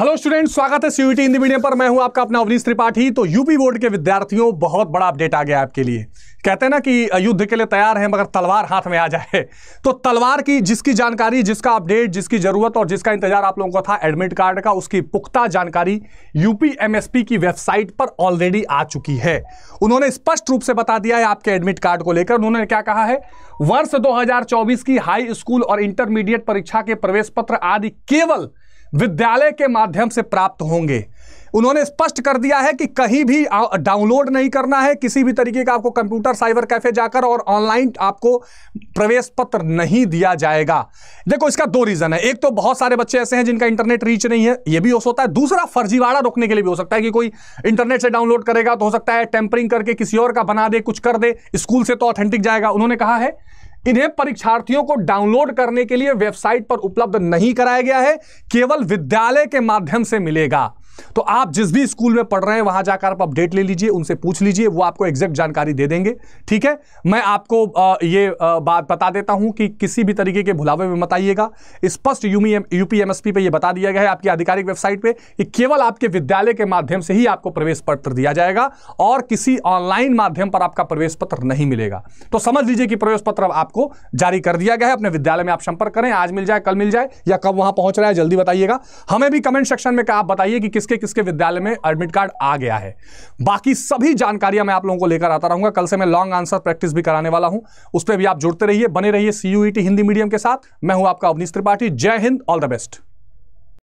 hello student स्वागत है CUT Hindi medium पर मैं हूं आपका अपना अवनीश त्रिपाठी तो यूपी बोर्ड के विद्यार्थियों बहुत बड़ा अपडेट आ गया आपके लिए कहते हैं ना कि युद्ध के लिए तैयार हैं मगर तलवार हाथ में आ जाए तो तलवार की जिसकी जानकारी जिसका अपडेट जिसकी जरूरत और जिसका इंतजार आप लोगों को था एडमिट कार्ड का उसकी पुख्ता जानकारी यूपी एमएसपी की वेबसाइट पर ऑलरेडी आ चुकी है उन्होंने स्पष्ट रूप से बता दिया है आपके एडमिट कार्ड को लेकर उन्होंने क्या कहा है वर्ष दो की हाई स्कूल और इंटरमीडिएट परीक्षा के प्रवेश पत्र आदि केवल विद्यालय के माध्यम से प्राप्त होंगे उन्होंने स्पष्ट कर दिया है कि कहीं भी डाउनलोड नहीं करना है किसी भी तरीके का आपको कंप्यूटर साइबर कैफे जाकर और ऑनलाइन आपको प्रवेश पत्र नहीं दिया जाएगा देखो इसका दो रीज़न है एक तो बहुत सारे बच्चे ऐसे हैं जिनका इंटरनेट रीच नहीं है यह भी हो सकता है दूसरा फर्जीवाड़ा रोकने के लिए भी हो सकता है कि कोई इंटरनेट से डाउनलोड करेगा तो हो सकता है टेम्परिंग करके किसी और का बना दे कुछ कर दे स्कूल से तो ऑथेंटिक जाएगा उन्होंने कहा है इन्हें परीक्षार्थियों को डाउनलोड करने के लिए वेबसाइट पर उपलब्ध नहीं कराया गया है केवल विद्यालय के माध्यम से मिलेगा तो आप जिस भी स्कूल में पढ़ रहे हैं वहां जाकर आप अपडेट ले लीजिए उनसे पूछ लीजिए वो आपको एग्जैक्ट जानकारी दे देंगे ठीक है मैं आपको ये बात बता देता हूं कि किसी भी तरीके के भुलावे में मत आइएगा स्पष्ट यूपीएमएसपी पे ये बता दिया गया है आपकी आधिकारिक वेबसाइट पे कि केवल आपके विद्यालय के माध्यम से ही आपको प्रवेश पत्र दिया जाएगा और किसी ऑनलाइन माध्यम पर आपका प्रवेश पत्र नहीं मिलेगा तो समझ लीजिए कि प्रवेश पत्र आपको जारी कर दिया गया है अपने विद्यालय में आप संपर्क करें आज मिल जाए कल मिल जाए या कब वहां पहुंच रहा है जल्दी बताइएगा हमें भी कमेंट सेक्शन में आप बताइए कि किस किसके किसके विद्यालय में एडमिट कार्ड आ गया है बाकी सभी जानकारियां मैं आप लोगों को लेकर आता रहूंगा कल से मैं लॉन्ग आंसर प्रैक्टिस भी कराने वाला हूं उस पर भी आप जुड़ते रहिए बने रहिए सीयूईटी e हिंदी मीडियम के साथ मैं हूं आपका अवनीश त्रिपाठी जय हिंद ऑल द बेस्ट